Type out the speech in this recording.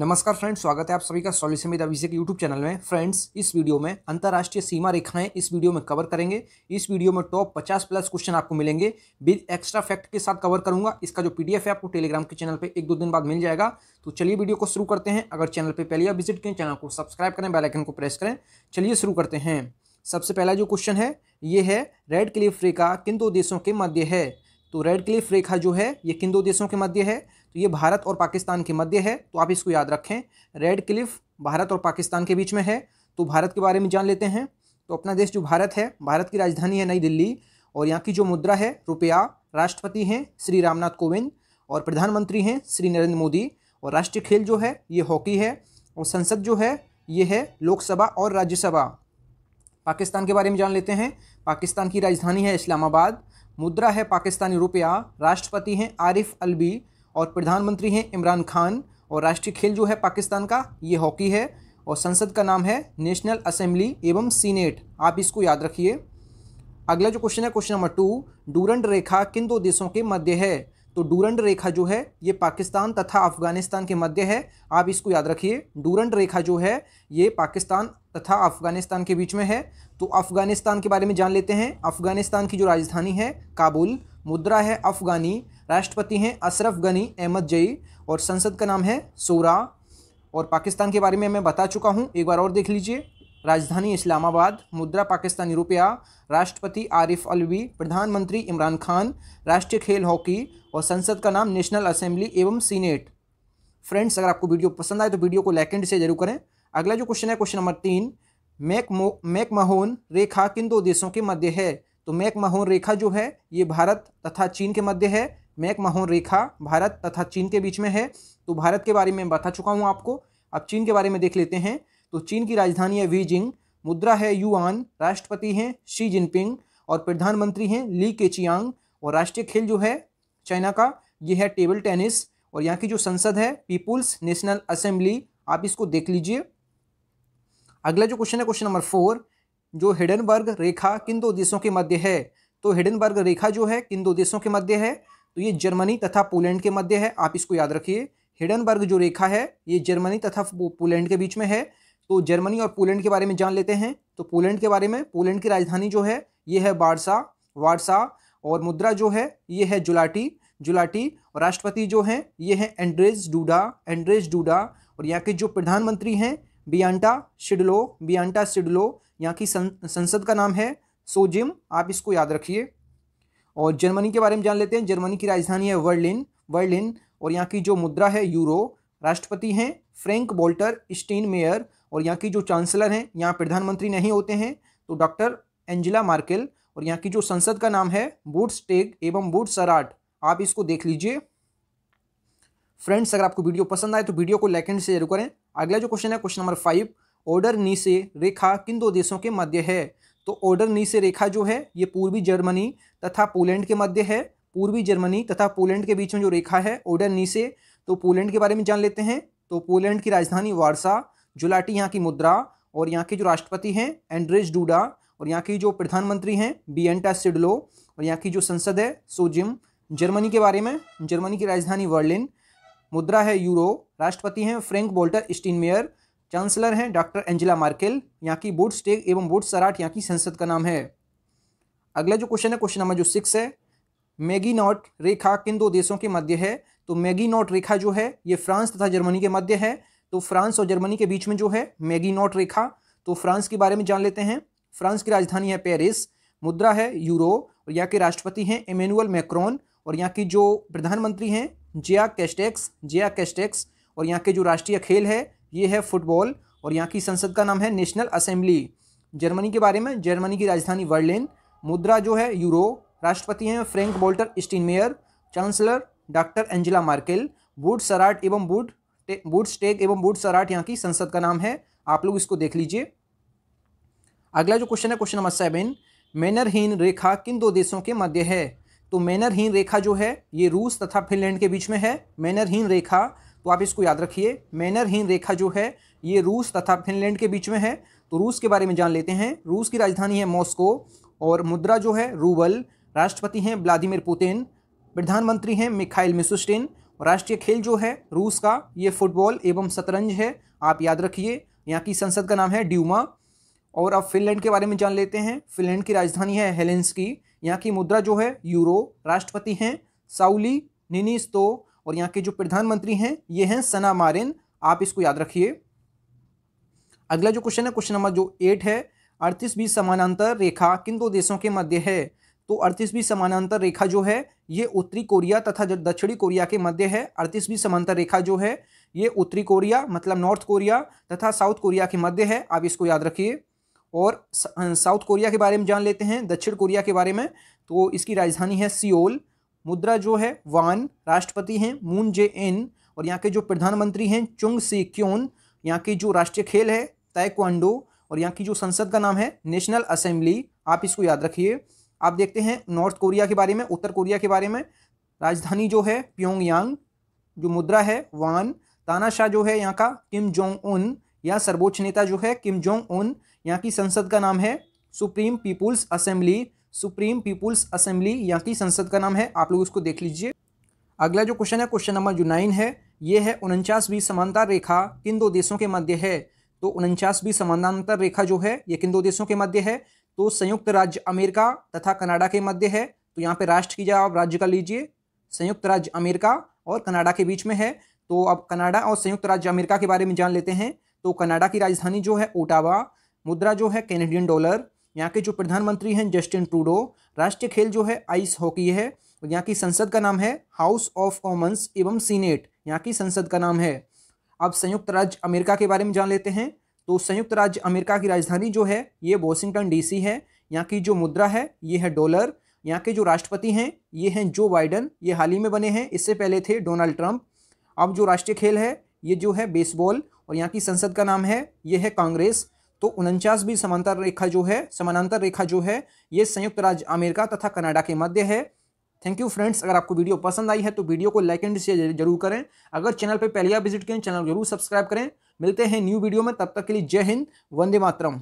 नमस्कार फ्रेंड्स स्वागत है आप सभी का solution with Abhishek YouTube channel में फ्रेंड्स इस वीडियो में अंतर्राष्ट्रीय सीमा रेखाएं इस वीडियो में कवर करेंगे इस वीडियो में टॉप 50 प्लस क्वेश्चन आपको मिलेंगे विद एक्स्ट्रा फैक्ट के साथ कवर करूंगा इसका जो पीडीएफ है आपको टेलीग्राम के चैनल पर एक दो दिन बाद मिल जाएगा तो चलिए वीडियो को शुरू करते हैं अगर चैनल पर पहले आप विजिट करें चैनल को सब्सक्राइब करें बेलाइकन को प्रेस करें चलिए शुरू करते हैं सबसे पहला जो क्वेश्चन है ये है रेड क्लिफ रेखा किन दो देशों के मध्य है तो रेड क्लिफ रेखा जो है ये किन दो देशों के मध्य है तो ये भारत और पाकिस्तान के मध्य है तो आप इसको याद रखें रेड क्लिफ भारत और पाकिस्तान के बीच में है तो भारत के बारे में जान लेते हैं तो अपना देश जो भारत है भारत की राजधानी है नई दिल्ली और यहाँ की जो मुद्रा है रुपया राष्ट्रपति हैं श्री रामनाथ कोविंद और प्रधानमंत्री हैं श्री नरेंद्र मोदी और राष्ट्रीय खेल जो है ये हॉकी है और संसद जो है ये है लोकसभा और राज्यसभा पाकिस्तान के बारे में जान लेते हैं पाकिस्तान की राजधानी है इस्लामाबाद मुद्रा है पाकिस्तानी रुपया राष्ट्रपति हैं आरिफ अलबी और प्रधानमंत्री हैं इमरान खान और राष्ट्रीय खेल जो है पाकिस्तान का ये हॉकी है और संसद का नाम है नेशनल असेंबली एवं सीनेट आप इसको याद रखिए अगला जो क्वेश्चन है क्वेश्चन नंबर टू डूरंड रेखा किन दो देशों के मध्य है तो डूरंड रेखा जो है ये पाकिस्तान तथा अफगानिस्तान के मध्य है आप इसको याद रखिए डूरंड रेखा जो है ये पाकिस्तान तथा अफ़गानिस्तान के बीच में है तो अफ़गानिस्तान के बारे में जान लेते हैं अफ़गानिस्तान की जो राजधानी है काबुल मुद्रा है अफ़गानी राष्ट्रपति हैं अशरफ गनी अहमद जई और संसद का नाम है सोरा और पाकिस्तान के बारे में मैं बता चुका हूँ एक बार और देख लीजिए राजधानी इस्लामाबाद मुद्रा पाकिस्तानी रुपया राष्ट्रपति आरिफ अलवी प्रधानमंत्री इमरान खान राष्ट्रीय खेल हॉकी और संसद का नाम नेशनल असेंबली एवं सीनेट फ्रेंड्स अगर आपको वीडियो पसंद आए तो वीडियो को लाइक एंड से जरूर करें अगला जो क्वेश्चन है क्वेश्चन नंबर तीन मैक मैक महोन रेखा किन दो देशों के मध्य है तो मैक महोन रेखा जो है ये भारत तथा चीन के मध्य है महोन रेखा भारत तथा चीन के बीच में है तो भारत के बारे में बता चुका हूँ आपको अब चीन के बारे में देख लेते हैं तो चीन की राजधानी है वीजिंग मुद्रा है युआन राष्ट्रपति हैं शी जिनपिंग और प्रधानमंत्री हैं ली केचियांग और राष्ट्रीय खेल जो है चाइना का ये है टेबल टेनिस और यहाँ की जो संसद है पीपुल्स नेशनल असेंबली आप इसको देख लीजिए अगला जो क्वेश्चन है क्वेश्चन नंबर फोर जो हिडनबर्ग रेखा किन दो देशों के मध्य है तो हिडनबर्ग रेखा जो है किन दो देशों के मध्य है तो ये जर्मनी तथा पोलैंड के मध्य है आप इसको याद रखिए हिडनबर्ग जो रेखा है ये जर्मनी तथा पोलैंड के बीच में है तो जर्मनी और पोलैंड के बारे में जान लेते हैं तो पोलैंड के बारे में पोलैंड की राजधानी जो है ये है वारसा वारसा और मुद्रा जो है ये है जुलाटी जुलाटी और राष्ट्रपति जो हैं ये हैं एंड्रेज डूडा एंड्रेज डूडा और यहाँ के जो प्रधानमंत्री हैं बियांटा शिडलो बियांटा सिडलो यहाँ की सं, संसद का नाम है सोजिम आप इसको याद रखिए और जर्मनी के बारे में जान लेते हैं जर्मनी की राजधानी है वर्लिन वर्लिन और यहाँ की जो मुद्रा है यूरो राष्ट्रपति हैं फ्रैंक बोल्टर स्टीन मेयर और यहाँ की जो चांसलर हैं यहाँ प्रधानमंत्री नहीं होते हैं तो डॉक्टर एंजिला मार्केल और यहाँ की जो संसद का नाम है बूट्स एवं बूट सराट आप इसको देख लीजिए फ्रेंड्स अगर आपको वीडियो पसंद आए तो वीडियो को लाइक एंड शेयर करें अगला जो क्वेश्चन है question number five Oder Neisse रेखा किन दो देशों के मध्य है तो ऑर्डर नी से रेखा जो है ये पूर्वी जर्मनी तथा पोलैंड के मध्य है पूर्वी जर्मनी तथा पोलैंड के बीच में जो रेखा है ऑर्डर नी से तो पोलैंड के बारे में जान लेते हैं तो पोलैंड की राजधानी वारसा जुलाटी यहाँ की मुद्रा और यहाँ के जो राष्ट्रपति हैं एंड्रेज डूडा और यहाँ की जो प्रधानमंत्री हैं बियंटा सिडलो और यहाँ की जो संसद है सोजिम जर्मनी के बारे में जर्मनी की राजधानी वर्लिन मुद्रा है यूरो राष्ट्रपति हैं फ्रैंक बोल्टर स्टीनमेयर चांसलर हैं डॉक्टर एंजिला मार्केल यहाँ की बोर्ड स्टेग एवं बोर्ड सराट यहाँ की संसद का नाम है अगला जो क्वेश्चन है क्वेश्चन नंबर जो सिक्स है मैगी नॉट रेखा किन दो देशों के मध्य है तो मैगी नॉट रेखा जो है ये फ्रांस तथा जर्मनी के मध्य है तो फ्रांस और जर्मनी के बीच में जो है मैगी नॉट रेखा तो फ्रांस के बारे में जान लेते हैं फ्रांस की राजधानी है पेरिस मुद्रा है यूरो और यहाँ के राष्ट्रपति हैं इमेनुअल मैक्रोन और यहाँ की जो प्रधानमंत्री हैं जिया कैस्टेक्स जिया कैस्टेक्स और यहाँ के जो राष्ट्रीय खेल है ये है फुटबॉल और यहाँ की संसद का नाम है नेशनल असेंबली जर्मनी के बारे में जर्मनी की राजधानी वर्लिन मुद्रा जो है यूरो राष्ट्रपति हैं Frank Walter Steinmeier chancellor doctor Angela Merkel बूट सराट एवं बूट बूट स्टेग एवं बूट सराट यहाँ की संसद का नाम है आप लोग इसको देख लीजिए अगला जो क्वेश्चन है क्वेश्चन नंबर सेवन मैनरहीन रेखा किन दो देशों के मध्य है तो मैनरहीन रेखा जो है ये रूस तथा फिनलैंड के बीच में है मैनरहीन रेखा तो आप इसको याद रखिए मैनरहीन रेखा जो है ये रूस तथा फिनलैंड के बीच में है तो रूस के बारे में जान लेते हैं रूस की राजधानी है मॉस्को और मुद्रा जो है रूबल राष्ट्रपति हैं व्लादिमिर पुतिन प्रधानमंत्री हैं मिखाइल मिसुस्टिन राष्ट्रीय खेल जो है रूस का ये फुटबॉल एवं शतरंज है आप याद रखिए यहाँ की संसद का नाम है ड्यूमा और अब फिनलैंड के बारे में जान लेते हैं फिनलैंड की राजधानी है हेलेंस की यहाँ की मुद्रा जो है यूरो राष्ट्रपति हैं साउली निनीस्तो और यहाँ के जो प्रधानमंत्री हैं ये हैं सना मारिन आप इसको याद रखिए अगला जो क्वेश्चन है क्वेश्चन नंबर जो एट है अड़तीस बीस समानांतर रेखा किन दो देशों के मध्य है तो अड़तीसवीं समानांतर रेखा जो है ये उत्तरी कोरिया तथा दक्षिणी कोरिया के मध्य है अड़तीसवीं समानांतर रेखा जो है ये उत्तरी कोरिया मतलब नॉर्थ कोरिया तथा साउथ कोरिया के मध्य है आप इसको याद रखिए और साउथ कोरिया के बारे में जान लेते हैं दक्षिण कोरिया के बारे में तो इसकी राजधानी है सियोल मुद्रा जो है वान राष्ट्रपति हैं मून जे इन और यहाँ के जो प्रधानमंत्री हैं चुंग सी क्योन यहाँ की जो राष्ट्रीय खेल है ताइक्वांडो और यहाँ की जो संसद का नाम है नेशनल असेंबली आप इसको याद रखिए आप देखते हैं नॉर्थ कोरिया के बारे में उत्तर कोरिया के बारे में राजधानी जो है प्योंगयांग जो मुद्रा है वान तानाशाह जो है यहाँ का किम जोंग उन या सर्वोच्च नेता जो है किम जोंग उन यहाँ की संसद का नाम है Supreme People's Assembly Supreme People's Assembly यहाँ की संसद का नाम है आप लोग उसको देख लीजिए अगला जो क्वेश्चन है क्वेश्चन नंबर जो नाइन है ये है उनचासवीं समानता रेखा किन दो देशों के मध्य है तो उनचासवीं समानांतर रेखा जो है ये किन दो देशों के मध्य है तो संयुक्त राज्य अमेरिका तथा कनाडा के मध्य है तो यहाँ पे राष्ट्र की जगह आप राज्य का लीजिए संयुक्त राज्य अमेरिका और कनाडा के बीच में है तो अब कनाडा और संयुक्त राज्य अमेरिका के बारे में जान लेते हैं तो कनाडा की राजधानी जो है ओटावा मुद्रा जो है कैनेडियन डॉलर यहाँ के जो प्रधानमंत्री हैं जस्टिन ट्रूडो राष्ट्रीय खेल जो है आइस हॉकी है और यहाँ की संसद का नाम है हाउस ऑफ कॉमन्स एवं सीनेट यहाँ की संसद का नाम है अब संयुक्त राज्य अमेरिका के बारे में जान लेते हैं तो संयुक्त राज्य अमेरिका की राजधानी जो है ये वॉशिंगटन डीसी है यहाँ की जो मुद्रा है ये है डॉलर यहाँ के जो राष्ट्रपति हैं ये हैं जो बाइडन ये हाल ही में बने हैं इससे पहले थे डोनाल्ड ट्रंप अब जो राष्ट्रीय खेल है ये जो है बेसबॉल और यहाँ की संसद का नाम है ये है कांग्रेस तो उनचास भी समांतर रेखा जो है समानांतर रेखा जो है ये संयुक्त राज्य अमेरिका तथा कनाडा के मध्य है थैंक यू फ्रेंड्स अगर आपको वीडियो पसंद आई है तो वीडियो को लाइक एंड शेयर जरूर करें अगर चैनल पर पहली बार विजिट करें चैनल जरूर सब्सक्राइब करें मिलते हैं न्यू वीडियो में तब तक के लिए जय हिंद वंदे मातरम